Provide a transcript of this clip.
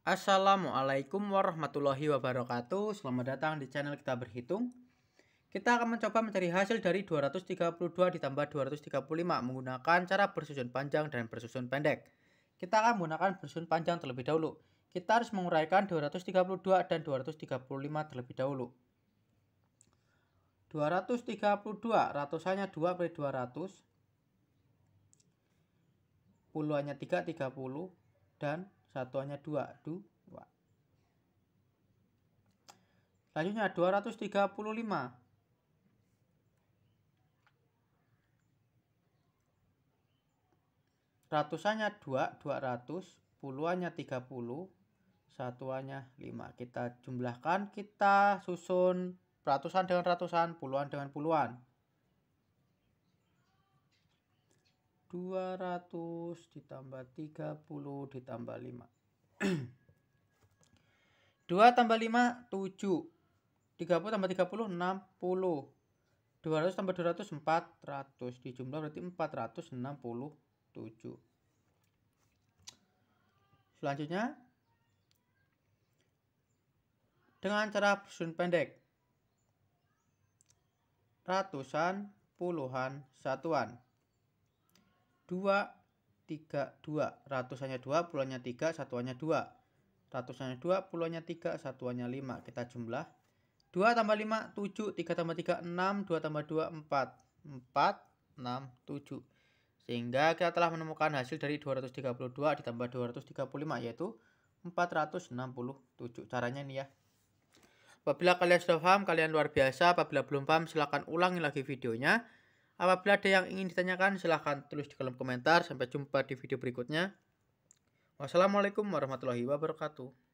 Assalamualaikum warahmatullahi wabarakatuh Selamat datang di channel kita berhitung Kita akan mencoba mencari hasil dari 232 ditambah 235 Menggunakan cara bersusun panjang dan bersusun pendek Kita akan menggunakan bersusun panjang terlebih dahulu Kita harus menguraikan 232 dan 235 terlebih dahulu 232 ratusannya 2 per 200 Puluhannya 3, 30 Dan satuannya 2 2 selanjutnya 235 ratusannya 2 200 puluhannya 30 satuannya 5 kita jumlahkan kita susun ratusan dengan ratusan puluhan dengan puluhan 200 ditambah 30 ditambah 5. 2 tambah 5, 7. 30 tambah 30, 60. 200 tambah 200, 400. Di jumlah berarti 467. Selanjutnya, dengan cara penyusun pendek. Ratusan, puluhan, satuan. 2, 3, 2. Ratusannya 2, puluhannya 3, satuannya 2. Ratusannya 2, puluhannya 3, satuannya 5. Kita jumlah. 2 tambah 5, 7. 3 tambah 3, 6. 2 tambah 2, 4. 4, 6, 7. Sehingga kita telah menemukan hasil dari 232 ditambah 235 yaitu 467. Caranya ini ya. Apabila kalian sudah paham, kalian luar biasa. Apabila belum paham, silahkan ulangi lagi videonya. Apabila ada yang ingin ditanyakan, silahkan tulis di kolom komentar. Sampai jumpa di video berikutnya. Wassalamualaikum warahmatullahi wabarakatuh.